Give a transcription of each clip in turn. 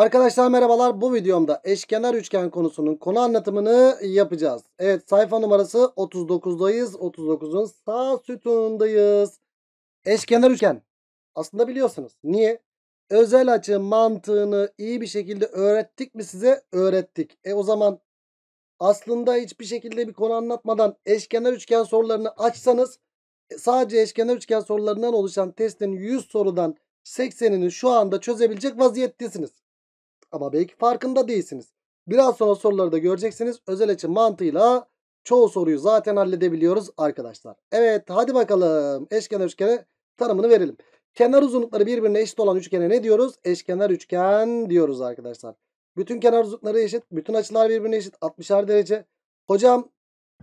Arkadaşlar merhabalar bu videomda eşkenar üçgen konusunun konu anlatımını yapacağız. Evet sayfa numarası 39'dayız. 39'un sağ sütunundayız. Eşkenar üçgen aslında biliyorsunuz. Niye? Özel açı mantığını iyi bir şekilde öğrettik mi size? Öğrettik. E o zaman aslında hiçbir şekilde bir konu anlatmadan eşkenar üçgen sorularını açsanız e, sadece eşkenar üçgen sorularından oluşan testin 100 sorudan 80'ini şu anda çözebilecek vaziyettesiniz ama belki farkında değilsiniz. Biraz sonra soruları da göreceksiniz. Özel açı mantığıyla çoğu soruyu zaten halledebiliyoruz arkadaşlar. Evet hadi bakalım eşkenar üçgene tanımını verelim. Kenar uzunlukları birbirine eşit olan üçgene ne diyoruz? Eşkenar üçgen diyoruz arkadaşlar. Bütün kenar uzunlukları eşit. Bütün açılar birbirine eşit. 60'ar derece. Hocam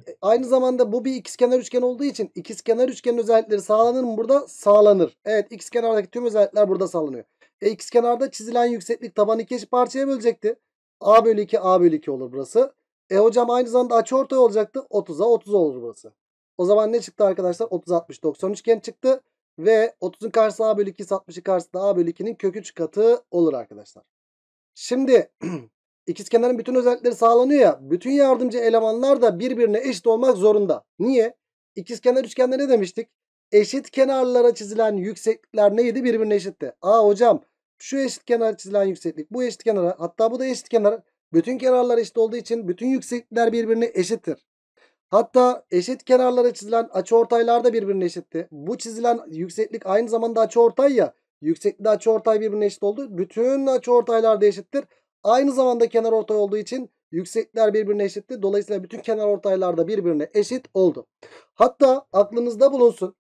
e, aynı zamanda bu bir ikizkenar üçgen olduğu için ikizkenar üçgenin özellikleri sağlanır mı burada? Sağlanır. Evet ikizkenardaki tüm özellikler burada sağlanıyor. E, x kenarda çizilen yükseklik tabanı iki eşit parçaya bölecekti. A bölü 2 A bölü 2 olur burası. E hocam aynı zamanda açı ortay olacaktı. 30'a 30 olur burası. O zaman ne çıktı arkadaşlar? 30 60 90 üçgen çıktı. Ve 30'un karşısı A bölü 2 60'ın karşısı da A bölü 2'nin kök 3 katı olur arkadaşlar. Şimdi ikizkenarın bütün özellikleri sağlanıyor ya. Bütün yardımcı elemanlar da birbirine eşit olmak zorunda. Niye? İkizkenar üçgende ne demiştik? eşit kenarlara çizilen yükseklikler neydi? Birbirine eşitti. Aa hocam şu eşit kenar çizilen yükseklik bu eşit kenara hatta bu da eşit kenar. Bütün kenarlar eşit olduğu için bütün yükseklikler birbirine eşittir. Hatta eşit kenarlara çizilen açıortaylar da birbirine eşitti. Bu çizilen yükseklik aynı zamanda açıortay ya. Yükseklikte açıortay birbirine eşit oldu. Bütün açıortaylar da eşittir. Aynı zamanda kenar ortay olduğu için yükseklikler birbirine eşitti. Dolayısıyla bütün kenar ortaylar da birbirine eşit oldu. Hatta aklınızda bulunsun.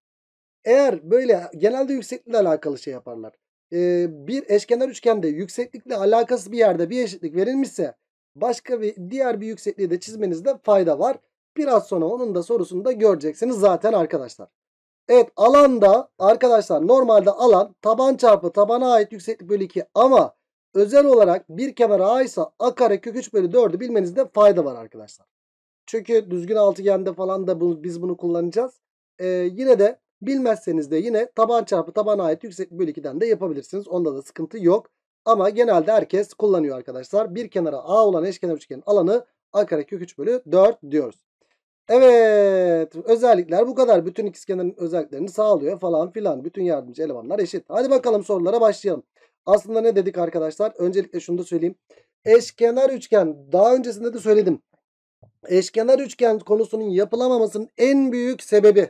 Eğer böyle genelde yükseklikle alakalı şey yaparlar. Ee, bir eşkenar üçgende yükseklikle alakası bir yerde bir eşitlik verilmişse başka bir diğer bir yüksekliği de çizmenizde fayda var. Biraz sonra onun da sorusunu da göreceksiniz zaten arkadaşlar. Evet alanda arkadaşlar normalde alan taban çarpı tabana ait yükseklik bölü 2 ama özel olarak bir kenara a ise a kare kök 3 bölü 4'ü bilmenizde fayda var arkadaşlar. Çünkü düzgün altıgende falan da bu, biz bunu kullanacağız. Ee, yine de Bilmezseniz de yine taban çarpı taban ait yükseklik bölü 2'den de yapabilirsiniz. Onda da sıkıntı yok. Ama genelde herkes kullanıyor arkadaşlar. Bir kenara A olan eşkenar üçgenin alanı A karekök 3 bölü 4 diyoruz. Evet özellikler bu kadar. Bütün ikizkenarın özelliklerini sağlıyor falan filan. Bütün yardımcı elemanlar eşit. Hadi bakalım sorulara başlayalım. Aslında ne dedik arkadaşlar? Öncelikle şunu da söyleyeyim. Eşkenar üçgen daha öncesinde de söyledim. Eşkenar üçgen konusunun yapılamamasının en büyük sebebi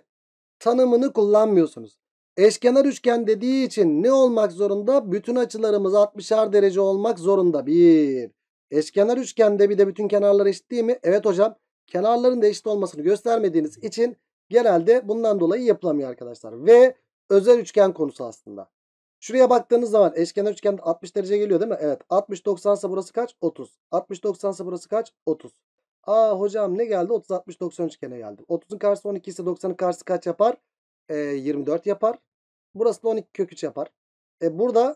tanımını kullanmıyorsunuz. Eşkenar üçgen dediği için ne olmak zorunda? Bütün açılarımız 60'ar derece olmak zorunda. Bir. Eşkenar üçgende bir de bütün kenarlar eşit değil mi? Evet hocam. Kenarların da eşit olmasını göstermediğiniz için genelde bundan dolayı yapılamıyor arkadaşlar. Ve özel üçgen konusu aslında. Şuraya baktığınız zaman eşkenar üçgende 60 derece geliyor değil mi? Evet. 60-90 ise burası kaç? 30. 60-90 ise burası kaç? 30. Aa hocam ne geldi? 30, 60, 90 üçgene geldi. 30'un karşısı 12 ise 90'ın karşısı kaç yapar? E, ee, 24 yapar. Burası da 12 kök 3 yapar. E, burada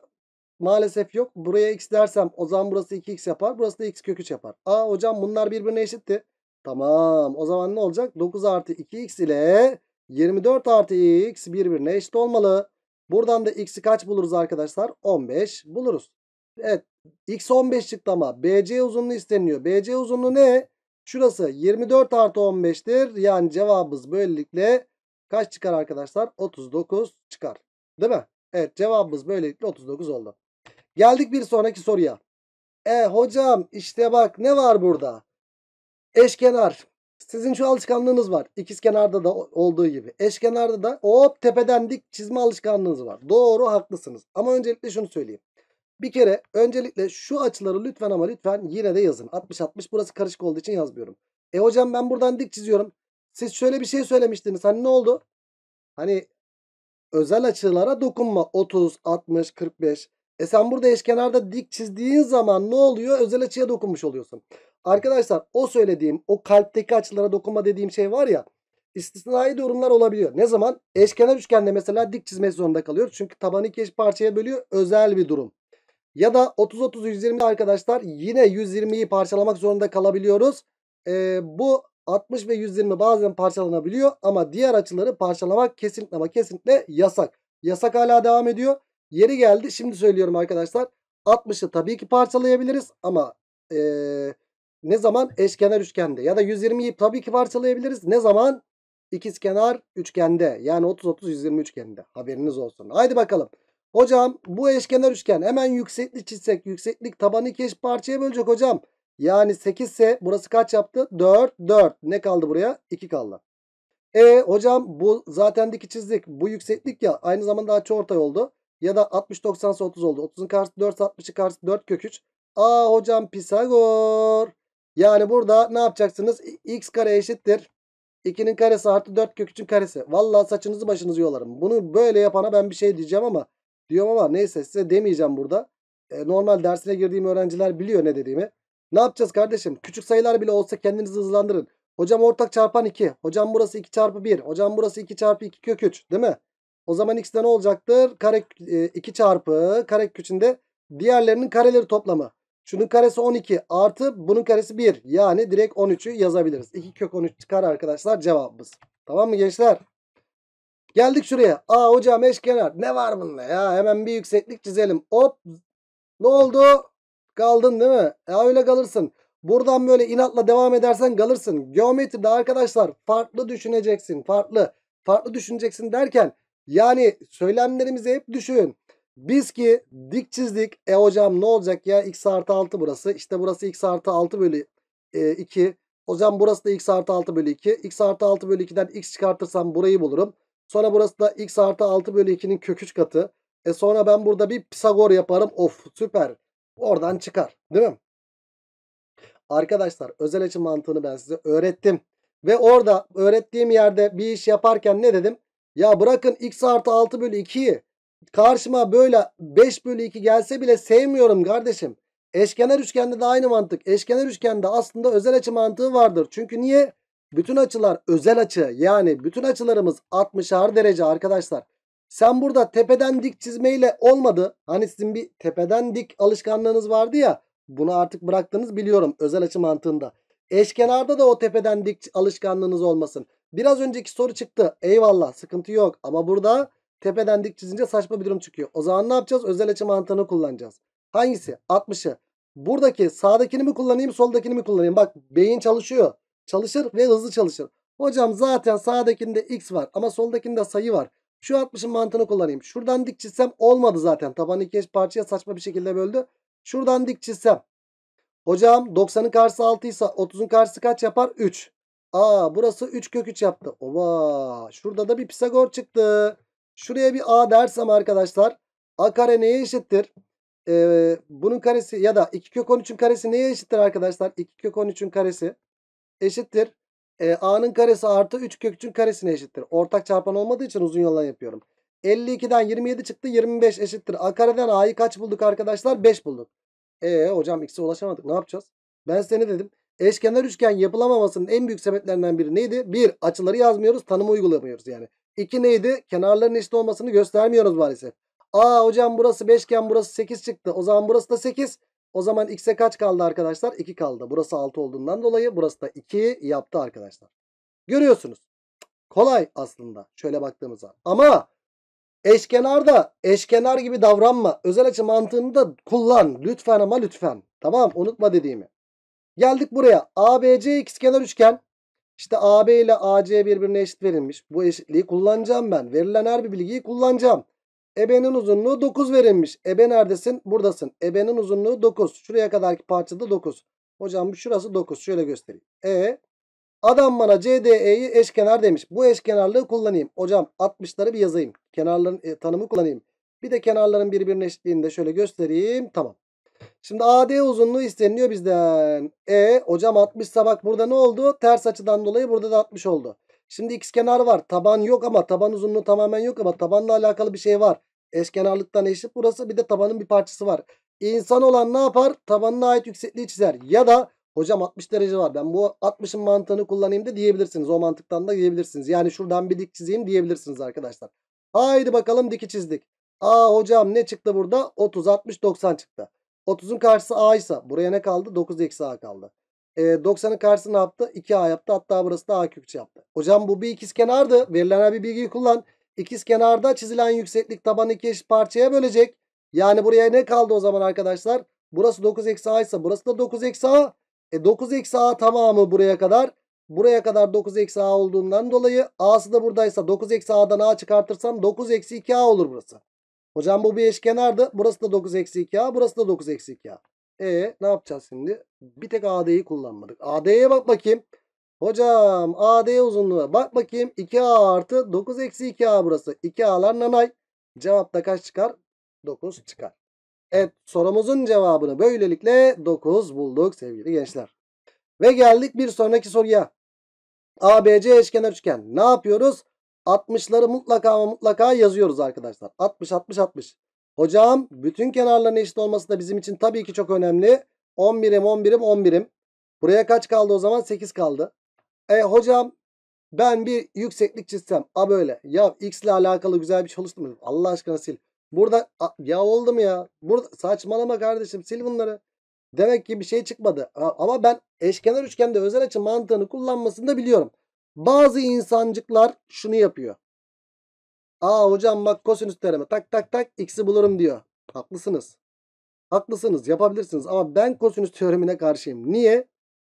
maalesef yok. Buraya x dersem o zaman burası 2x yapar. Burası da x kök 3 yapar. Aa hocam bunlar birbirine eşitti. Tamam o zaman ne olacak? 9 artı 2x ile 24 artı x birbirine eşit olmalı. Buradan da x'i kaç buluruz arkadaşlar? 15 buluruz. Evet x 15 çıktı ama BC uzunluğu isteniyor. BC uzunluğu ne? Şurası 24 artı 15'tir. Yani cevabımız böylelikle kaç çıkar arkadaşlar? 39 çıkar. Değil mi? Evet cevabımız böylelikle 39 oldu. Geldik bir sonraki soruya. E hocam işte bak ne var burada? Eşkenar. Sizin şu alışkanlığınız var. İkiz kenarda da olduğu gibi. Eşkenarda da hop tepeden dik çizme alışkanlığınız var. Doğru haklısınız. Ama öncelikle şunu söyleyeyim. Bir kere öncelikle şu açıları lütfen ama lütfen yine de yazın. 60-60 burası karışık olduğu için yazmıyorum. E hocam ben buradan dik çiziyorum. Siz şöyle bir şey söylemiştiniz. Hani ne oldu? Hani özel açılara dokunma. 30, 60, 45. E sen burada eşkenarda dik çizdiğin zaman ne oluyor? Özel açıya dokunmuş oluyorsun. Arkadaşlar o söylediğim o kalpteki açılara dokunma dediğim şey var ya İstisnai durumlar olabiliyor. Ne zaman? Eşkenar üçgende mesela dik çizmek zorunda kalıyor. Çünkü tabanı iki parçaya bölüyor. Özel bir durum. Ya da 30-30-120 arkadaşlar yine 120'yi parçalamak zorunda kalabiliyoruz. Ee, bu 60 ve 120 bazen parçalanabiliyor ama diğer açıları parçalamak kesinlikle ama kesinlikle yasak. Yasak hala devam ediyor. Yeri geldi şimdi söylüyorum arkadaşlar. 60'ı tabii ki parçalayabiliriz ama ee, ne zaman eşkenar üçgende ya da 120'yi tabii ki parçalayabiliriz. Ne zaman ikizkenar üçgende yani 30-30-120 üçgende haberiniz olsun. Haydi bakalım. Hocam bu eşkenar üçgen hemen yükseklik çizsek. Yükseklik tabanı iki eş parçaya bölecek hocam. Yani 8 ise burası kaç yaptı? 4, 4. Ne kaldı buraya? 2 kaldı. E hocam bu zaten dik çizdik. Bu yükseklik ya aynı zamanda açı ortay oldu. Ya da 60-90'sı 30 oldu. 30'un karşısı 4, 60'ı karşısı 4 kök 3. Aa hocam Pisagor. Yani burada ne yapacaksınız? X kare eşittir. 2'nin karesi artı 4 kök 3'ün karesi. Valla saçınızı başınızı yolarım. Bunu böyle yapana ben bir şey diyeceğim ama diyorum ama neyse size demeyeceğim burada. E, normal dersine girdiğim öğrenciler biliyor ne dediğimi. Ne yapacağız kardeşim? Küçük sayılar bile olsa kendinizi hızlandırın. Hocam ortak çarpan 2. Hocam burası 2 çarpı 1. Hocam burası 2 çarpı 2 kök 3 değil mi? O zaman x'de ne olacaktır? Kare 2 e, çarpı kare kökünde diğerlerinin kareleri toplamı. Şunun karesi 12 artı bunun karesi 1. Yani direkt 13'ü yazabiliriz. 2 kök 13 çıkar arkadaşlar cevabımız. Tamam mı gençler? Geldik şuraya. Aa hocam eşkenar. Ne var bunda ya? Hemen bir yükseklik çizelim. Hop. Ne oldu? Kaldın değil mi? Ya e, öyle kalırsın. Buradan böyle inatla devam edersen kalırsın. Geometride arkadaşlar farklı düşüneceksin. Farklı. Farklı düşüneceksin derken yani söylemlerimizi hep düşün. Biz ki dik çizdik. E hocam ne olacak ya? X artı 6 burası. İşte burası X artı 6 bölü e, 2. Hocam burası da X artı 6 bölü 2. X artı 6 bölü 2'den X çıkartırsam burayı bulurum. Sonra burası da x artı 6 bölü 2'nin köküç katı. E sonra ben burada bir Pisagor yaparım. Of süper. Oradan çıkar. Değil mi? Arkadaşlar özel açı mantığını ben size öğrettim. Ve orada öğrettiğim yerde bir iş yaparken ne dedim? Ya bırakın x artı 6 bölü 2'yi. Karşıma böyle 5 bölü 2 gelse bile sevmiyorum kardeşim. Eşkenar üçgende de aynı mantık. Eşkenar üçgende aslında özel açı mantığı vardır. Çünkü niye? Bütün açılar özel açı yani bütün açılarımız 60'ar derece arkadaşlar. Sen burada tepeden dik çizmeyle olmadı. Hani sizin bir tepeden dik alışkanlığınız vardı ya. Bunu artık bıraktınız biliyorum özel açı mantığında. Eşkenarda da o tepeden dik alışkanlığınız olmasın. Biraz önceki soru çıktı. Eyvallah sıkıntı yok. Ama burada tepeden dik çizince saçma bir durum çıkıyor. O zaman ne yapacağız? Özel açı mantığını kullanacağız. Hangisi? 60'ı. Buradaki sağdakini mi kullanayım soldakini mi kullanayım? Bak beyin çalışıyor çalışır ve hızlı çalışır. Hocam zaten sağdakinde x var ama soldakinde sayı var. Şu 60'ın mantığını kullanayım. Şuradan dik çizsem olmadı zaten. Tabanı iki eş parçaya saçma bir şekilde böldü. Şuradan dik çizsem. Hocam 90'ın karşısı 6 ise 30'un karşısı kaç yapar? 3. Aa burası 3 kök 3 yaptı. Ova şurada da bir Pisagor çıktı. Şuraya bir a dersem arkadaşlar. a kare neye eşittir? Ee, bunun karesi ya da 2 kök 13'ün karesi neye eşittir arkadaşlar? 2 kök 13'ün karesi eşittir. E, A'nın karesi artı 3 kökçün karesine eşittir. Ortak çarpan olmadığı için uzun yoldan yapıyorum. 52'den 27 çıktı 25 eşittir. A kareden A'yı kaç bulduk arkadaşlar? 5 bulduk. E hocam X'e ulaşamadık ne yapacağız? Ben size dedim? Eşkenar üçgen yapılamamasının en büyük sebeplerinden biri neydi? Bir açıları yazmıyoruz tanımı uygulamıyoruz yani. İki neydi? Kenarların eşit olmasını göstermiyoruz maalesef. a hocam burası 5 iken burası 8 çıktı. O zaman burası da 8. O zaman x'e kaç kaldı arkadaşlar? 2 kaldı. Burası 6 olduğundan dolayı burası da 2 yaptı arkadaşlar. Görüyorsunuz. Kolay aslında şöyle baktığımızda. Ama eşkenarda eşkenar gibi davranma. Özel açı mantığını da kullan. Lütfen ama lütfen. Tamam unutma dediğimi. Geldik buraya. ABC ikizkenar üçgen. İşte AB ile AC birbirine eşit verilmiş. Bu eşitliği kullanacağım ben. Verilen her bir bilgiyi kullanacağım. Ebenin uzunluğu 9 verilmiş. Ebe neredesin? Buradasın. Ebenin uzunluğu 9. Şuraya kadarki parçada 9. Hocam şurası 9. Şöyle göstereyim. E adam bana CDE'yi eşkenar demiş. Bu eşkenarlığı kullanayım. Hocam 60'ları bir yazayım. Kenarların e, tanımı kullanayım. Bir de kenarların birbirine eşitliğini de şöyle göstereyim. Tamam. Şimdi AD uzunluğu isteniliyor bizden. E hocam 60 sabak burada ne oldu? Ters açıdan dolayı burada da 60 oldu. Şimdi x kenarı var. Taban yok ama taban uzunluğu tamamen yok ama tabanla alakalı bir şey var. Eşkenarlıktan eşit burası bir de tabanın bir parçası var. İnsan olan ne yapar? Tabanına ait yüksekliği çizer. Ya da hocam 60 derece var ben bu 60'ın mantığını kullanayım da diyebilirsiniz. O mantıktan da diyebilirsiniz. Yani şuradan bir dik çizeyim diyebilirsiniz arkadaşlar. Haydi bakalım diki çizdik. Aa hocam ne çıktı burada? 30, 60, 90 çıktı. 30'un karşısı A ise buraya ne kaldı? 9 eksi A kaldı. E, 90'ın karşısını yaptı? 2A yaptı. Hatta burası da A küpçe yaptı. Hocam bu bir ikiz kenardı. Verilen bir bilgiyi kullan. İkiz kenarda çizilen yükseklik tabanı iki eşit parçaya bölecek. Yani buraya ne kaldı o zaman arkadaşlar? Burası 9 eksi A ise burası da 9 eksi A. E 9 eksi A tamamı buraya kadar. Buraya kadar 9 eksi A olduğundan dolayı A'sı da buradaysa 9 eksi A'dan A çıkartırsam 9 eksi 2A olur burası. Hocam bu bir eşkenardı. Burası da 9 eksi 2A. Burası da 9 eksi 2A. E ne yapacağız şimdi? Bir tek AD'yi kullanmadık. AD'ye bak bakayım. Hocam AD uzunluğu bak bakayım 2A artı 9 eksi 2A burası. 2A'lar nanay. Cevapta kaç çıkar? 9 çıkar. Evet sorumuzun cevabını böylelikle 9 bulduk sevgili gençler. Ve geldik bir sonraki soruya. ABC eşkenar üçgen. Ne yapıyoruz? 60'ları mutlaka mutlaka yazıyoruz arkadaşlar. 60 60 60. Hocam bütün kenarların eşit olması da bizim için tabii ki çok önemli. 10 birim 10 birim 10 birim. Buraya kaç kaldı o zaman? 8 kaldı. E hocam ben bir yükseklik çizsem. A böyle. Ya x ile alakalı güzel bir şey oluştu Allah aşkına sil. Burada a, ya oldu mu ya? Burada, saçmalama kardeşim sil bunları. Demek ki bir şey çıkmadı. Ama ben eşkenar üçgende özel açı mantığını kullanmasını da biliyorum. Bazı insancıklar şunu yapıyor. Aa hocam bak kosinüs teoremi tak tak tak x'i bulurum diyor. Haklısınız. Haklısınız yapabilirsiniz ama ben kosinüs teoremine karşıyım. Niye?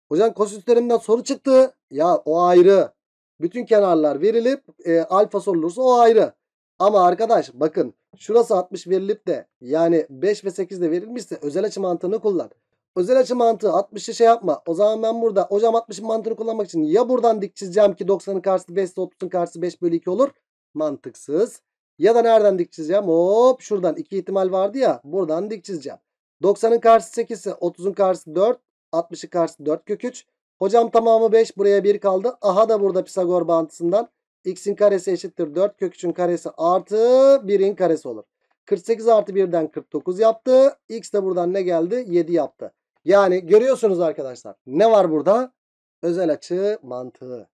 Hocam kosinüs teoreminden soru çıktı. Ya o ayrı. Bütün kenarlar verilip e, alfa sorulursa o ayrı. Ama arkadaş bakın şurası 60 verilip de yani 5 ve 8 de verilmişse özel açı mantığını kullan. Özel açı mantığı 60'ı şey yapma. O zaman ben burada hocam 60'ın mantığını kullanmak için ya buradan dik çizeceğim ki 90'ın karşısı 5 30'un karşısı 5 bölü 2 olur. Mantıksız. Ya da nereden dik çizeceğim? Hop şuradan. iki ihtimal vardı ya. Buradan dik çizeceğim. 90'ın karşısı 8 30'un karşısı 4. 60'ın karşısı 4 kök 3. Hocam tamamı 5. Buraya 1 kaldı. Aha da burada Pisagor bağıntısından. X'in karesi eşittir 4 kök 3'ün karesi artı 1'in karesi olur. 48 artı 1'den 49 yaptı. X de buradan ne geldi? 7 yaptı. Yani görüyorsunuz arkadaşlar. Ne var burada? Özel açı mantığı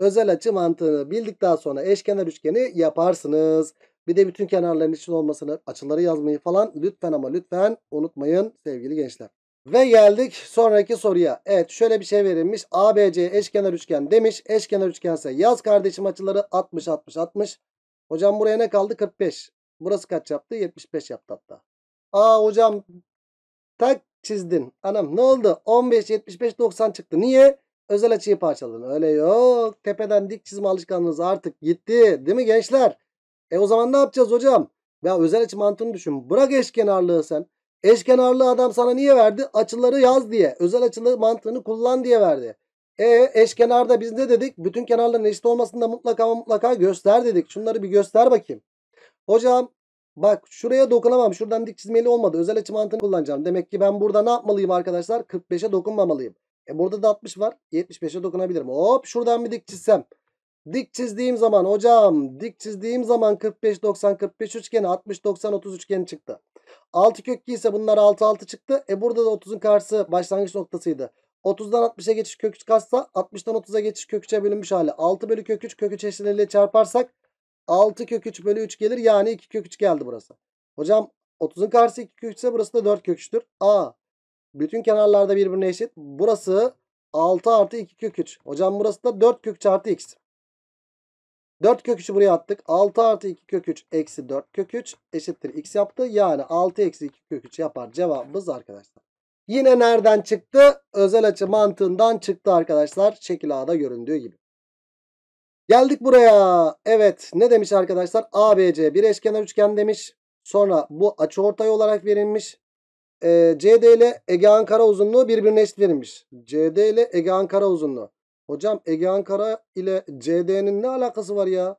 özel açı mantığını bildikten sonra eşkenar üçgeni yaparsınız. Bir de bütün kenarların için olmasını, açıları yazmayı falan lütfen ama lütfen unutmayın sevgili gençler. Ve geldik sonraki soruya. Evet şöyle bir şey verilmiş. ABC eşkenar üçgen demiş. Eşkenar üçgense yaz kardeşim açıları 60 60 60. Hocam buraya ne kaldı? 45. Burası kaç yaptı? 75 yaptı hatta. Aa hocam tak çizdin. Anam ne oldu? 15 75 90 çıktı. Niye? özel açıyı parçaladın. Öyle yok. Tepeden dik çizme alışkanlığınız artık gitti. Değil mi gençler? E o zaman ne yapacağız hocam? Ya özel açı mantığını düşün. Bırak eşkenarlığı sen. Eşkenarlığı adam sana niye verdi? Açıları yaz diye. Özel açılı mantığını kullan diye verdi. E eşkenarda biz ne dedik? Bütün kenarların eşit olmasında mutlaka mutlaka göster dedik. Şunları bir göster bakayım. Hocam bak şuraya dokunamam. Şuradan dik çizmeli olmadı. Özel açı mantığını kullanacağım. Demek ki ben burada ne yapmalıyım arkadaşlar? 45'e dokunmamalıyım. E burada da 60 var. 75'e dokunabilirim. Hop şuradan bir dik çizsem. Dik çizdiğim zaman hocam dik çizdiğim zaman 45 90 45 üçgeni 60 90 30 üçgeni çıktı. 6 köklü ise bunlar 6 6 çıktı. E burada da 30'un karşısı başlangıç noktasıydı. 30'dan 60'a geçiş kök 3 katsa 60'dan 30'a geçiş kök 3'e bölünmüş hali. 6 bölü kök 3 kök 3 eşleriyle çarparsak 6 kök 3 bölü 3 gelir. Yani 2 kök 3 geldi burası. Hocam 30'un karşısı 2 kök 3 ise burası da 4 kök 3'tür. A bütün kenarlarda birbirine eşit. Burası 6 artı 2 kök 3. Hocam burası da 4 kök 3 artı x. 4 kök 3'ü buraya attık. 6 artı 2 kök 3 eksi 4 kök 3 eşittir x yaptı. Yani 6 eksi 2 kök 3 yapar cevabımız arkadaşlar. Yine nereden çıktı? Özel açı mantığından çıktı arkadaşlar. Şekil A'da göründüğü gibi. Geldik buraya. Evet ne demiş arkadaşlar? ABC bir eşkenar üçgen demiş. Sonra bu açı ortay olarak verilmiş e, ee, CD ile Ege Ankara uzunluğu birbirine eşit verilmiş. CD ile Ege Ankara uzunluğu. Hocam Ege Ankara ile CD'nin ne alakası var ya?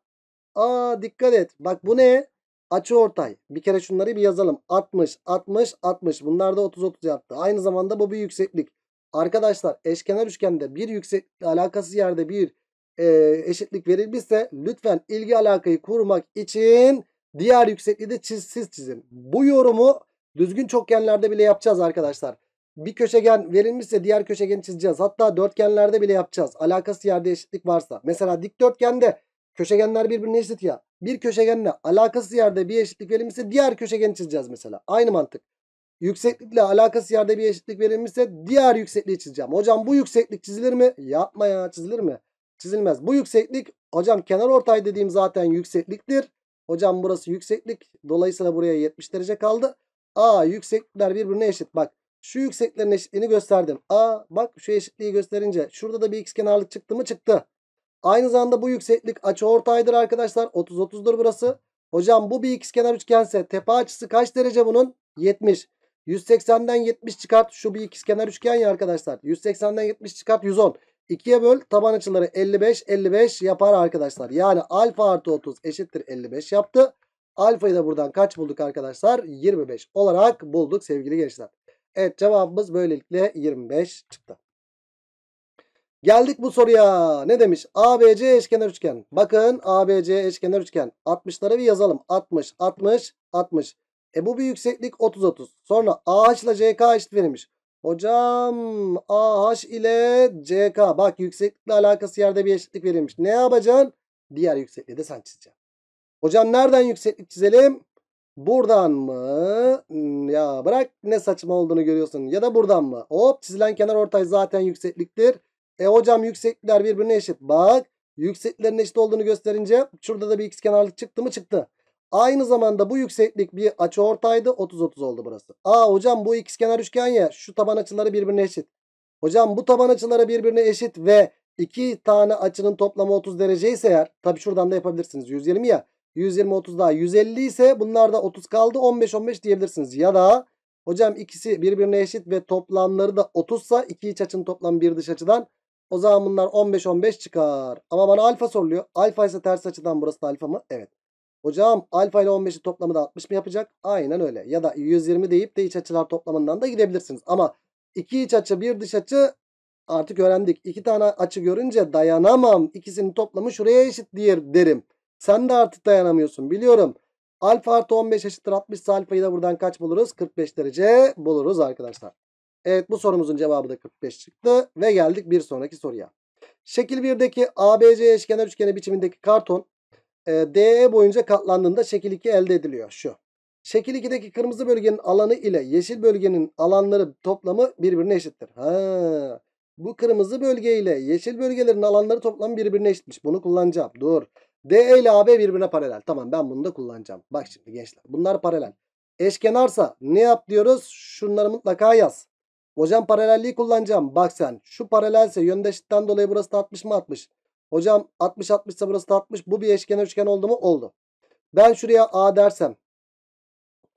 Aa dikkat et. Bak bu ne? Açı ortay. Bir kere şunları bir yazalım. 60, 60, 60. Bunlar da 30, 30 yaptı. Aynı zamanda bu bir yükseklik. Arkadaşlar eşkenar üçgende bir yükseklik alakası yerde bir e, eşitlik verilmişse lütfen ilgi alakayı kurmak için diğer yüksekliği de çiz, siz çizin. Bu yorumu Düzgün çokgenlerde bile yapacağız arkadaşlar. Bir köşegen verilmişse diğer köşegeni çizeceğiz. Hatta dörtgenlerde bile yapacağız. Alakası yerde eşitlik varsa. Mesela dikdörtgende köşegenler birbirine eşit ya. Bir köşegenle alakası yerde bir eşitlik verilmişse diğer köşegeni çizeceğiz mesela. Aynı mantık. Yükseklikle alakası yerde bir eşitlik verilmişse diğer yüksekliği çizeceğim. Hocam bu yükseklik çizilir mi? Yapma ya çizilir mi? Çizilmez. Bu yükseklik hocam kenar ortay dediğim zaten yüksekliktir. Hocam burası yükseklik. Dolayısıyla buraya 70 derece kaldı. A yüksekler birbirine eşit. Bak şu yükseklerin eşitliğini gösterdim. A bak şu eşitliği gösterince şurada da bir x kenarlık çıktı mı çıktı. Aynı zamanda bu yükseklik açı ortaydır arkadaşlar. 30-30'dur burası. Hocam bu bir x kenar üçgense tepe açısı kaç derece bunun? 70. 180'den 70 çıkart. Şu bir x kenar üçgen ya arkadaşlar. 180'den 70 çıkart 110. 2'ye böl taban açıları 55 55 yapar arkadaşlar. Yani alfa artı 30 eşittir 55 yaptı. Alfa'yı da buradan kaç bulduk arkadaşlar? 25 olarak bulduk sevgili gençler. Evet cevabımız böylelikle 25 çıktı. Geldik bu soruya. Ne demiş? ABC eşkenar üçgen. Bakın ABC eşkenar üçgen. 60'ları bir yazalım. 60, 60, 60. E bu bir yükseklik 30, 30. Sonra AH ile CK eşit verilmiş. Hocam AH ile CK. Bak yükseklikle alakası yerde bir eşitlik verilmiş. Ne yapacaksın? Diğer yüksekliği de sen çizeceksin. Hocam nereden yükseklik çizelim? Buradan mı? Hmm, ya bırak ne saçma olduğunu görüyorsun. Ya da buradan mı? Hop çizilen kenar ortay zaten yüksekliktir. E hocam yükseklikler birbirine eşit. Bak yüksekliklerin eşit olduğunu gösterince şurada da bir x kenarlık çıktı mı çıktı. Aynı zamanda bu yükseklik bir açı ortaydı. 30-30 oldu burası. Aa hocam bu x kenar üçgen ya. Şu taban açıları birbirine eşit. Hocam bu taban açıları birbirine eşit ve iki tane açının toplamı 30 derece ise eğer. Tabi şuradan da yapabilirsiniz. 120 ya. 120 30 daha 150 ise bunlar da 30 kaldı 15 15 diyebilirsiniz. Ya da hocam ikisi birbirine eşit ve toplamları da 30 sa iki iç açının toplamı bir dış açıdan. O zaman bunlar 15 15 çıkar. Ama bana alfa soruluyor. Alfa ise ters açıdan burası da alfa mı? Evet. Hocam alfa ile 15'i toplamı da 60 mı yapacak? Aynen öyle. Ya da 120 deyip de iç açılar toplamından da gidebilirsiniz. Ama iki iç açı bir dış açı artık öğrendik. İki tane açı görünce dayanamam. İkisinin toplamı şuraya eşit diye derim. Sen de artık dayanamıyorsun biliyorum. Alfa artı 15 eşittir 60 ise alfayı da buradan kaç buluruz? 45 derece buluruz arkadaşlar. Evet bu sorumuzun cevabı da 45 çıktı. Ve geldik bir sonraki soruya. Şekil 1'deki ABC eşkenar üçgeni biçimindeki karton e, DE boyunca katlandığında şekil 2 elde ediliyor. Şu. Şekil 2'deki kırmızı bölgenin alanı ile yeşil bölgenin alanları toplamı birbirine eşittir. Ha. Bu kırmızı bölge ile yeşil bölgelerin alanları toplamı birbirine eşitmiş. Bunu kullanacağım. Dur. DE ile AB birbirine paralel. Tamam ben bunu da kullanacağım. Bak şimdi gençler bunlar paralel. Eşkenarsa ne yap diyoruz? Şunları mutlaka yaz. Hocam paralelliği kullanacağım. Bak sen şu paralelse yöndeşlikten dolayı burası da 60 mı 60? Hocam 60 60 ise burası da 60. Bu bir eşkenar üçgen oldu mu? Oldu. Ben şuraya A dersem.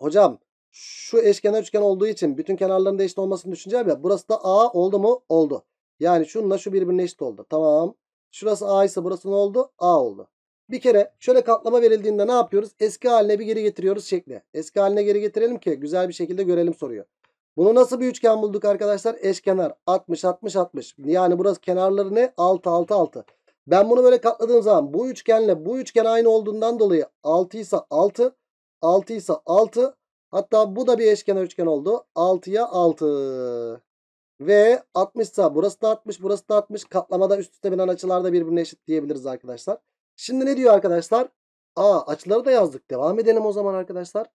Hocam şu eşkenar üçgen olduğu için bütün kenarlarında eşit olmasını düşüneceğim ya. Burası da A oldu mu? Oldu. Yani şununla şu birbirine eşit oldu. Tamam. Şurası A ise burası ne oldu? A oldu. Bir kere şöyle katlama verildiğinde ne yapıyoruz? Eski haline bir geri getiriyoruz şekli. Eski haline geri getirelim ki güzel bir şekilde görelim soruyor. Bunu nasıl bir üçgen bulduk arkadaşlar? Eşkenar. 60, 60, 60. Yani burası kenarları ne? 6, 6, 6. Ben bunu böyle katladığım zaman bu üçgenle bu üçgen aynı olduğundan dolayı 6 ise 6, 6 ise 6. Hatta bu da bir eşkenar üçgen oldu. 6'ya 6. Ve 60 ise burası da 60, burası da 60. Katlamada üst üste binen da birbirine eşit diyebiliriz arkadaşlar. Şimdi ne diyor arkadaşlar? A açıları da yazdık. Devam edelim o zaman arkadaşlar.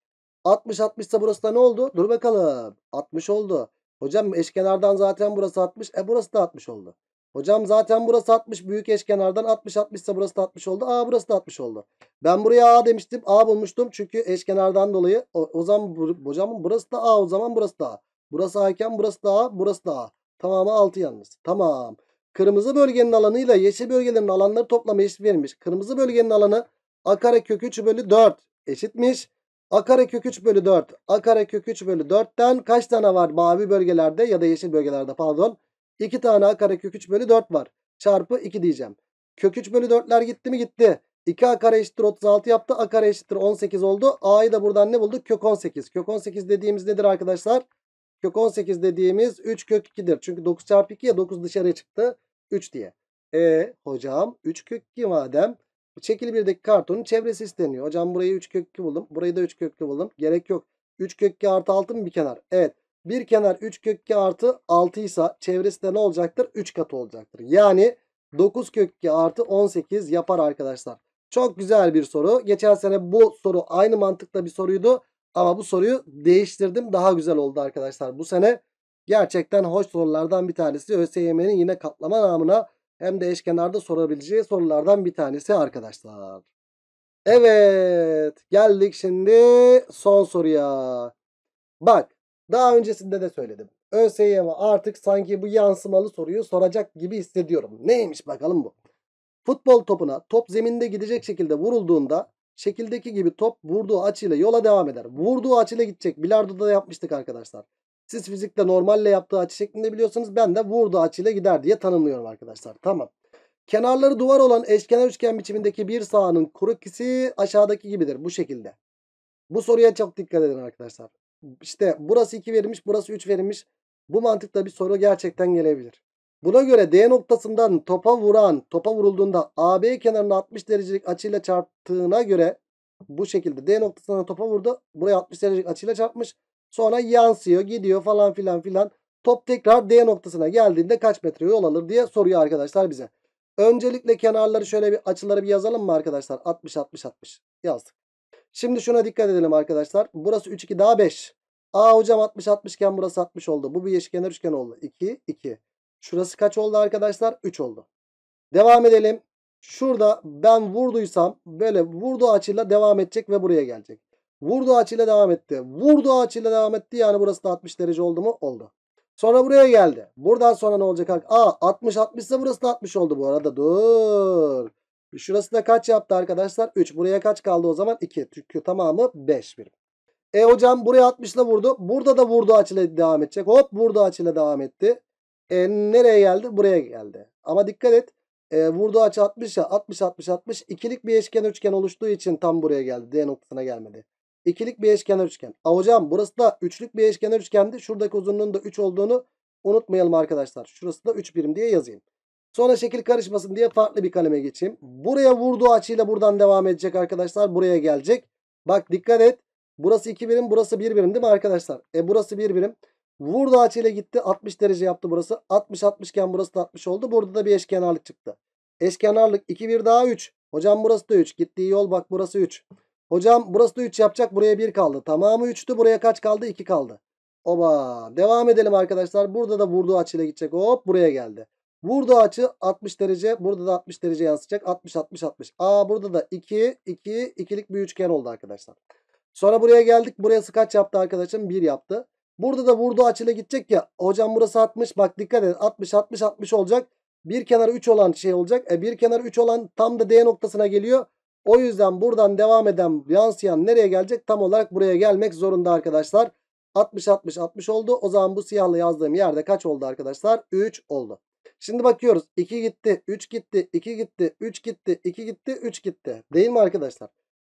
60 60 ise burası da ne oldu? Dur bakalım. 60 oldu. Hocam eşkenardan zaten burası 60. E burası da 60 oldu. Hocam zaten burası 60. Büyük eşkenardan 60 60 ise burası da 60 oldu. A burası da 60 oldu. Ben buraya A demiştim. A bulmuştum. Çünkü eşkenardan dolayı. O, o zaman bu, hocam burası da A. O zaman burası da A. Burası A iken burası da A. Burası da A. Tamamı 6 yalnız. Tamam. Kırmızı bölgenin alanıyla yeşil bölgelerin alanları toplamı eşit verilmiş. Kırmızı bölgenin alanı a kare kök 3 bölü 4 eşitmiş. A kare kök 3 bölü 4. A kare kök 3 bölü 4'ten kaç tane var mavi bölgelerde ya da yeşil bölgelerde pardon. 2 tane A kare kök 3 bölü 4 var. Çarpı 2 diyeceğim. Kök 3 bölü 4'ler gitti mi gitti. 2 A kare eşittir 36 yaptı. A kare eşittir 18 oldu. A'yı da buradan ne bulduk? Kök 18. Kök 18 dediğimiz nedir arkadaşlar? Kök 18 dediğimiz 3 kök 2'dir. Çünkü 9 çarpı 2 ya 9 dışarıya çıktı. 3 diye. E hocam 3 kök madem çekili bir 1'deki kartonun çevresi isteniyor. Hocam burayı 3 kök 2 buldum. Burayı da 3 kök 2 buldum. Gerek yok. 3 kök artı 6 mı bir kenar? Evet. Bir kenar 3 kök artı 6 ise çevresi de ne olacaktır? 3 katı olacaktır. Yani 9 kök 2 artı 18 yapar arkadaşlar. Çok güzel bir soru. Geçen sene bu soru aynı mantıkla bir soruydu. Ama bu soruyu değiştirdim. Daha güzel oldu arkadaşlar. Bu sene Gerçekten hoş sorulardan bir tanesi. ÖSYM'nin yine katlama namına hem de eşkenarda sorabileceği sorulardan bir tanesi arkadaşlar. Evet geldik şimdi son soruya. Bak daha öncesinde de söyledim. ÖSYM artık sanki bu yansımalı soruyu soracak gibi hissediyorum. Neymiş bakalım bu. Futbol topuna top zeminde gidecek şekilde vurulduğunda şekildeki gibi top vurduğu açıyla yola devam eder. Vurduğu açıyla gidecek. Bilardo'da da yapmıştık arkadaşlar. Siz fizikte normalle yaptığı açı şeklinde biliyorsunuz. Ben de vurduğu açıyla gider diye tanımlıyorum arkadaşlar. Tamam. Kenarları duvar olan eşkenar üçgen biçimindeki bir sahanın kuru kisi aşağıdaki gibidir. Bu şekilde. Bu soruya çok dikkat edin arkadaşlar. İşte burası 2 verilmiş, burası 3 verilmiş. Bu mantıkta bir soru gerçekten gelebilir. Buna göre D noktasından topa vuran, topa vurulduğunda AB kenarını 60 derecelik açıyla çarptığına göre bu şekilde D noktasından topa vurdu. Buraya 60 derecelik açıyla çarpmış. Sonra yansıyor gidiyor falan filan filan. Top tekrar D noktasına geldiğinde kaç metre yol alır diye soruyor arkadaşlar bize. Öncelikle kenarları şöyle bir açıları bir yazalım mı arkadaşlar? 60 60 60 yazdık. Şimdi şuna dikkat edelim arkadaşlar. Burası 3 2 daha 5. Aa hocam 60 60 iken burası 60 oldu. Bu bir eşkenar üçgen oldu. 2 2. Şurası kaç oldu arkadaşlar? 3 oldu. Devam edelim. Şurada ben vurduysam böyle vurduğu açıyla devam edecek ve buraya gelecek. Vurdu açıyla devam etti. Vurdu açıyla devam etti. Yani burası da 60 derece oldu mu? Oldu. Sonra buraya geldi. Buradan sonra ne olacak? Aa 60 60 ise burası da 60 oldu bu arada. Dur. Şurası da kaç yaptı arkadaşlar? 3. Buraya kaç kaldı o zaman? 2. Çünkü tamamı 5 birim. E hocam buraya 60 ile vurdu. Burada da vurdu açıyla devam edecek. Hop vurdu açıyla devam etti. E nereye geldi? Buraya geldi. Ama dikkat et. E, vurdu açı 60 ya. 60 60 60. İkilik bir eşken üçgen oluştuğu için tam buraya geldi. D noktasına gelmedi. İkilik bir eşkenar üçgen. A hocam burası da üçlük bir eşkenar üçgendi. Şuradaki uzunluğun da 3 olduğunu unutmayalım arkadaşlar. Şurası da 3 birim diye yazayım. Sonra şekil karışmasın diye farklı bir kaleme geçeyim. Buraya vurduğu açıyla buradan devam edecek arkadaşlar. Buraya gelecek. Bak dikkat et. Burası 2 birim burası 1 birim değil mi arkadaşlar? E burası 1 birim. Vurdu açıyla gitti 60 derece yaptı burası. 60 60 iken burası da 60 oldu. Burada da bir eşkenarlık çıktı. Eşkenarlık 2 1 daha 3. Hocam burası da 3. Gittiği yol bak burası 3. Hocam burası da 3 yapacak. Buraya 1 kaldı. Tamamı 3'tü. Buraya kaç kaldı? 2 kaldı. Oba. Devam edelim arkadaşlar. Burada da vurduğu açıyla gidecek. Hop buraya geldi. Vurduğu açı 60 derece. Burada da 60 derece yansıyacak. 60 60 60. Aa burada da 2 2 ikilik bir üçgen oldu arkadaşlar. Sonra buraya geldik. Burası kaç yaptı arkadaşım? 1 yaptı. Burada da vurduğu açıyla gidecek ya. Hocam burası 60. Bak dikkat edin. 60 60 60 olacak. Bir kenarı 3 olan şey olacak. E bir kenarı 3 olan tam da D noktasına geliyor. O yüzden buradan devam eden yansıyan nereye gelecek? Tam olarak buraya gelmek zorunda arkadaşlar. 60 60 60 oldu. O zaman bu siyahla yazdığım yerde kaç oldu arkadaşlar? 3 oldu. Şimdi bakıyoruz. 2 gitti, 3 gitti, 2 gitti, 3 gitti, 2 gitti, 3 gitti. Değil mi arkadaşlar?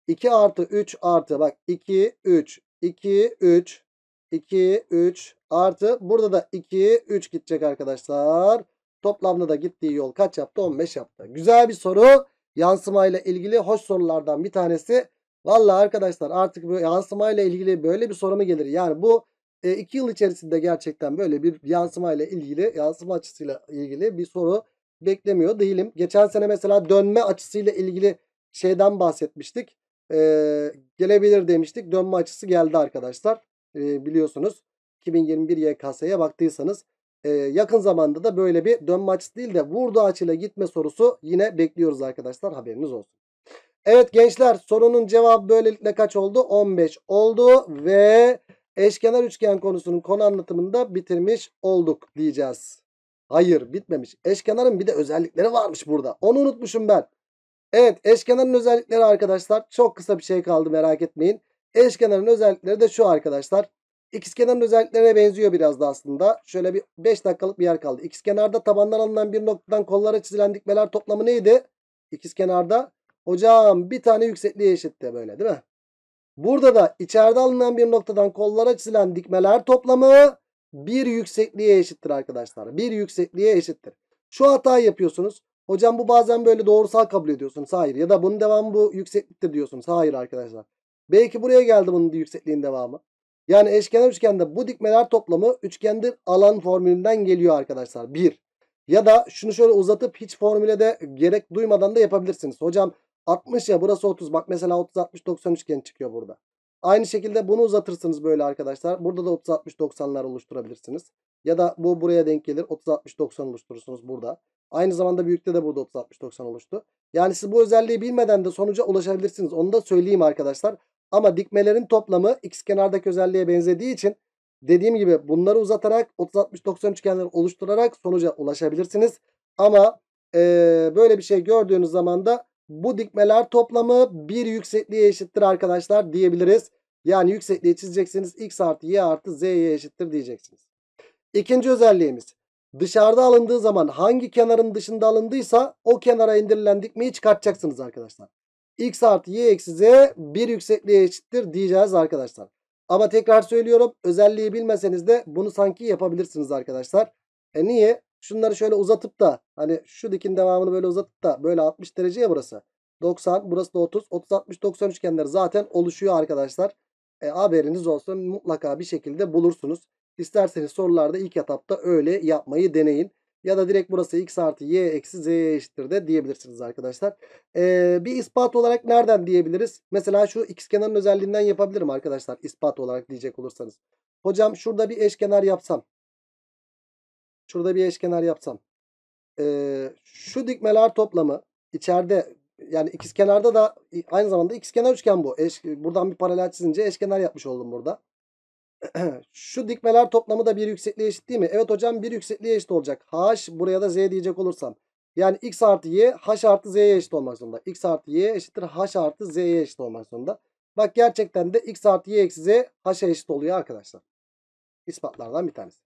2 artı 3 artı bak 2 3 2 3 2 3 artı burada da 2 3 gidecek arkadaşlar. Toplamda da gittiği yol kaç yaptı? 15 yaptı. Güzel bir soru yansımayla ilgili hoş sorulardan bir tanesi. Valla arkadaşlar artık bu yansımayla ilgili böyle bir soru mu gelir? Yani bu 2 e, iki yıl içerisinde gerçekten böyle bir yansımayla ilgili, yansıma açısıyla ilgili bir soru beklemiyor değilim. Geçen sene mesela dönme açısıyla ilgili şeyden bahsetmiştik. Ee, gelebilir demiştik. Dönme açısı geldi arkadaşlar. Ee, biliyorsunuz 2021 YKS'ye baktıysanız e, yakın zamanda da böyle bir dönme açısı değil de vurdu açıyla gitme sorusu yine bekliyoruz arkadaşlar haberiniz olsun. Evet gençler sorunun cevabı böylelikle kaç oldu? 15 oldu ve eşkenar üçgen konusunun konu anlatımını da bitirmiş olduk diyeceğiz. Hayır bitmemiş. Eşkenarın bir de özellikleri varmış burada. Onu unutmuşum ben. Evet eşkenarın özellikleri arkadaşlar çok kısa bir şey kaldı merak etmeyin. Eşkenarın özellikleri de şu arkadaşlar. X kenarın özelliklerine benziyor biraz da aslında. Şöyle bir 5 dakikalık bir yer kaldı. İkizkenarda tabandan alınan bir noktadan kollara çizilen dikmeler toplamı neydi? İkizkenarda, Hocam bir tane yüksekliğe eşitti böyle değil mi? Burada da içeride alınan bir noktadan kollara çizilen dikmeler toplamı bir yüksekliğe eşittir arkadaşlar. Bir yüksekliğe eşittir. Şu hatayı yapıyorsunuz. Hocam bu bazen böyle doğrusal kabul ediyorsunuz. Hayır. Ya da bunun devamı bu yüksekliktir diyorsunuz. Hayır arkadaşlar. Belki buraya geldi bunun yüksekliğin devamı. Yani eşkenar üçgende bu dikmeler toplamı üçgendir alan formülünden geliyor arkadaşlar. 1. Ya da şunu şöyle uzatıp hiç formüle de gerek duymadan da yapabilirsiniz. Hocam 60 ya burası 30. Bak mesela 30 60 90 üçgen çıkıyor burada. Aynı şekilde bunu uzatırsınız böyle arkadaşlar. Burada da 30 60 90'lar oluşturabilirsiniz. Ya da bu buraya denk gelir. 30 60 90 oluşturursunuz burada. Aynı zamanda büyükte de burada 30 60 90 oluştu. Yani siz bu özelliği bilmeden de sonuca ulaşabilirsiniz. Onu da söyleyeyim arkadaşlar. Ama dikmelerin toplamı x kenardaki özelliğe benzediği için dediğim gibi bunları uzatarak 30-60-90 üçgenler oluşturarak sonuca ulaşabilirsiniz. Ama e, böyle bir şey gördüğünüz zaman da bu dikmeler toplamı bir yüksekliğe eşittir arkadaşlar diyebiliriz. Yani yüksekliği çizeceksiniz x artı y artı z'ye eşittir diyeceksiniz. İkinci özelliğimiz dışarıda alındığı zaman hangi kenarın dışında alındıysa o kenara indirilen dikmeyi çıkartacaksınız arkadaşlar x artı y eksi z bir yüksekliğe eşittir diyeceğiz arkadaşlar. Ama tekrar söylüyorum özelliği bilmeseniz de bunu sanki yapabilirsiniz arkadaşlar. E niye? Şunları şöyle uzatıp da hani şu dikin devamını böyle uzatıp da böyle 60 dereceye burası. 90 burası da 30. 30 60 90 üçgenleri zaten oluşuyor arkadaşlar. E, haberiniz olsun mutlaka bir şekilde bulursunuz. İsterseniz sorularda ilk etapta öyle yapmayı deneyin ya da direkt burası x artı y eksi z eşittir de diyebilirsiniz arkadaşlar. Ee, bir ispat olarak nereden diyebiliriz? Mesela şu x kenarın özelliğinden yapabilirim arkadaşlar ispat olarak diyecek olursanız. Hocam şurada bir eşkenar yapsam. Şurada bir eşkenar yapsam. Ee, şu dikmeler toplamı içeride yani ikiz kenarda da aynı zamanda ikiz kenar üçgen bu. Eş, buradan bir paralel çizince eşkenar yapmış oldum burada. Şu dikmeler toplamı da bir yüksekliğe eşit değil mi? Evet hocam bir yüksekliğe eşit olacak. H buraya da Z diyecek olursam. Yani x artı y h artı z'ye eşit olmak zorunda. x artı y eşittir h artı z'ye eşit olmak zorunda. Bak gerçekten de x artı y eksi z h'a eşit oluyor arkadaşlar. İspatlardan bir tanesi.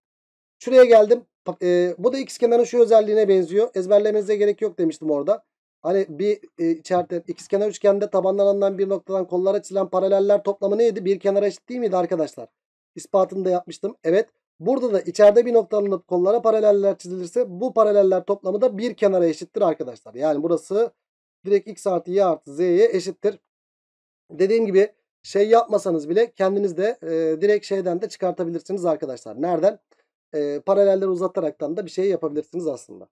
Şuraya geldim. E, bu da x kenarın şu özelliğine benziyor. Ezberlemenize gerek yok demiştim orada. Hani bir e, içeride x kenar üçgende tabanlarından bir noktadan kollar açılan paraleller toplamı neydi? Bir kenara eşit değil miydi arkadaşlar? ispatını da yapmıştım. Evet burada da içeride bir nokta alınıp kollara paraleller çizilirse bu paraleller toplamı da bir kenara eşittir arkadaşlar. Yani burası direkt x artı y artı z'ye eşittir. Dediğim gibi şey yapmasanız bile kendiniz de e, direkt şeyden de çıkartabilirsiniz arkadaşlar. Nereden? E, paralelleri uzataraktan da bir şey yapabilirsiniz aslında.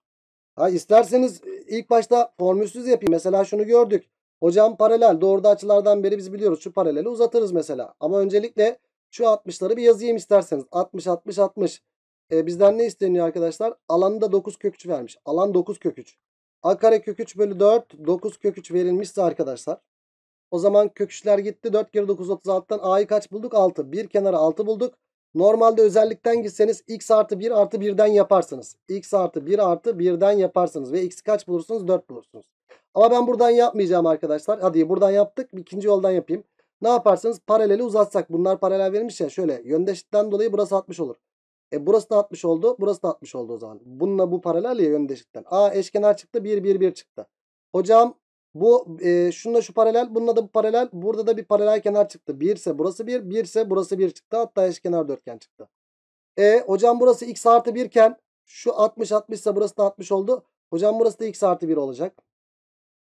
Ha, isterseniz e, ilk başta formülsüz yapayım. Mesela şunu gördük. Hocam paralel doğruda açılardan beri biz biliyoruz şu paraleli uzatırız mesela. Ama öncelikle şu 60'ları bir yazayım isterseniz. 60, 60, 60. E, bizden ne isteniyor arkadaşlar? Alanında 9 kök 3 vermiş. Alan 9 kök 3. A kare kök 3 bölü 4. 9 kök 3 verilmişse arkadaşlar. O zaman kök 3'ler gitti. 4 kere 9 36'dan A'yı kaç bulduk? 6. Bir kenara 6 bulduk. Normalde özellikten gitseniz x artı 1 artı 1'den yaparsınız. x artı 1 artı 1'den yaparsınız. Ve x kaç bulursunuz? 4 bulursunuz. Ama ben buradan yapmayacağım arkadaşlar. Hadi buradan yaptık. ikinci yoldan yapayım. Ne yaparsınız paraleli uzatsak. Bunlar paralel verilmiş ya. Şöyle yöndeşitten dolayı burası 60 olur. E burası da 60 oldu. Burası da 60 oldu o zaman. Bununla bu paralel ya yöndeşitten. A eşkenar çıktı. 1 1 1 çıktı. Hocam bu e, şununla şu paralel. Bununla da bu paralel. Burada da bir paralel kenar çıktı. 1 ise burası 1. 1 ise burası 1 çıktı. Hatta eşkenar dörtgen çıktı. E hocam burası x artı 1 iken şu 60 60 ise burası da 60 oldu. Hocam burası da x artı 1 olacak.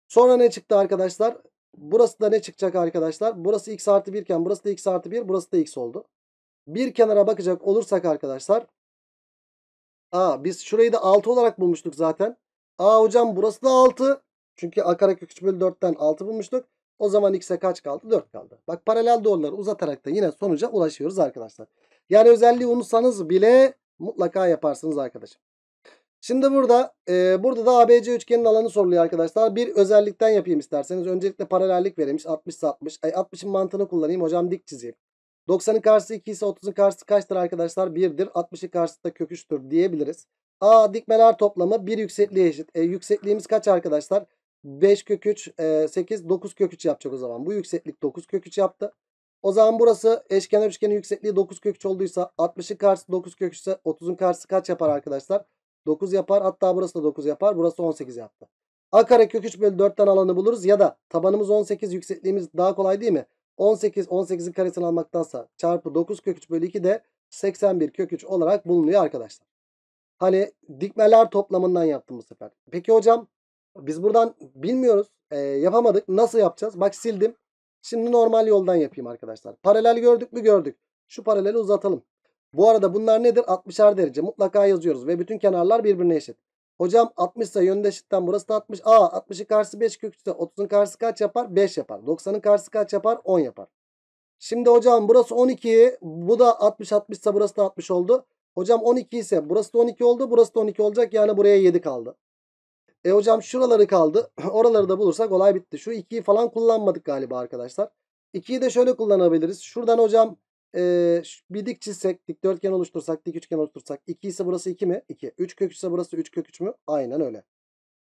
Sonra ne çıktı arkadaşlar? Burası da ne çıkacak arkadaşlar? Burası x artı 1 iken burası da x artı 1. Burası da x oldu. Bir kenara bakacak olursak arkadaşlar. Aa, biz şurayı da 6 olarak bulmuştuk zaten. Aa hocam burası da 6. Çünkü a karekök 3 bölü 4'ten 6 bulmuştuk. O zaman x'e kaç kaldı? 4 kaldı. Bak paralel doğruları uzatarak da yine sonuca ulaşıyoruz arkadaşlar. Yani özelliği unutsanız bile mutlaka yaparsınız arkadaşım. Şimdi burada e, burada da ABC üçgenin alanı soruluyor arkadaşlar. Bir özellikten yapayım isterseniz. Öncelikle paralellik verilmiş. 60 60. Ay 60'ın mantığını kullanayım hocam dik çizeyim. 90'ın karşısı 2 ise 30'un karşısı kaçtır arkadaşlar? 1'dir. 60'ın karşısı da kök 3'tür diyebiliriz. A dikmeler toplamı 1 yüksekliğe eşit. E, yüksekliğimiz kaç arkadaşlar? 5 kök 3, e, 8, 9 kök 3 yapacak o zaman. Bu yükseklik 9 kök 3 yaptı. O zaman burası eşkenar üçgenin yüksekliği 9 kök 3 olduysa 60'ın karşısı 9 kök 3 ise 30'un karşısı kaç yapar arkadaşlar? 9 yapar. Hatta burası da 9 yapar. Burası 18 yaptı. A kare kök bölü 4'ten alanı buluruz. Ya da tabanımız 18 yüksekliğimiz daha kolay değil mi? 18 18'in karesini almaktansa çarpı 9 kök 3 bölü 2 de 81 kök 3 olarak bulunuyor arkadaşlar. Hani dikmeler toplamından yaptım bu sefer. Peki hocam biz buradan bilmiyoruz. E, yapamadık. Nasıl yapacağız? Bak sildim. Şimdi normal yoldan yapayım arkadaşlar. Paralel gördük mü gördük. Şu paraleli uzatalım. Bu arada bunlar nedir? 60'ar derece. Mutlaka yazıyoruz ve bütün kenarlar birbirine eşit. Hocam 60 ise yönde eşitten burası da 60. Aa 60'ın karşısı 5 kök 3'te 30'un karşısı kaç yapar? 5 yapar. 90'ın karşısı kaç yapar? 10 yapar. Şimdi hocam burası 12. Bu da 60 60 ise burası da 60 oldu. Hocam 12 ise burası da 12 oldu. Burası da 12 olacak. Yani buraya 7 kaldı. E hocam şuraları kaldı. Oraları da bulursak olay bitti. Şu 2'yi falan kullanmadık galiba arkadaşlar. 2'yi de şöyle kullanabiliriz. Şuradan hocam e, bir dik çizsek, dikdörtgen oluştursak, dik üçgen oluştursak 2 ise burası 2 mi? 2. 3 kök 3 ise burası 3 kök 3 mü? Aynen öyle.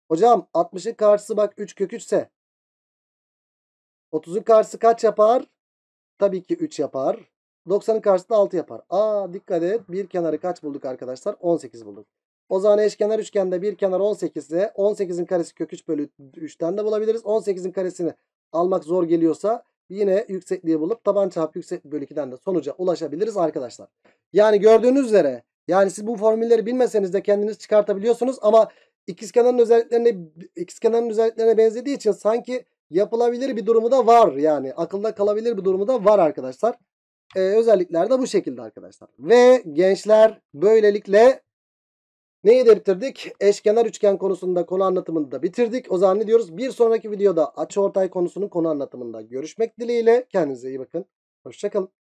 Hocam 60'ın karşısı bak 3 kök 3 ise 30'un karşısı kaç yapar? Tabii ki 3 yapar. 90'ın karşısında 6 yapar. Aa dikkat et. Bir kenarı kaç bulduk arkadaşlar? 18 bulduk. O zaman eşkenar üçgende bir kenar 18 ise 18'in karesi kök 3 bölü 3'ten de bulabiliriz. 18'in karesini almak zor geliyorsa yine yüksekliği bulup taban çarpı yükseklik bölü 2'den de sonuca ulaşabiliriz arkadaşlar. Yani gördüğünüz üzere yani siz bu formülleri bilmeseniz de kendiniz çıkartabiliyorsunuz ama ikizkenarın özelliklerine ikizkenarın özelliklerine benzediği için sanki yapılabilir bir durumu da var yani akılda kalabilir bir durumu da var arkadaşlar. Ee, özellikler de bu şekilde arkadaşlar. Ve gençler böylelikle Neyi de bitirdik? Eşkenar üçgen konusunda konu anlatımını da bitirdik. O zaman ne diyoruz? Bir sonraki videoda açıortay konusunun konu anlatımında görüşmek dileğiyle. Kendinize iyi bakın. Hoşçakalın.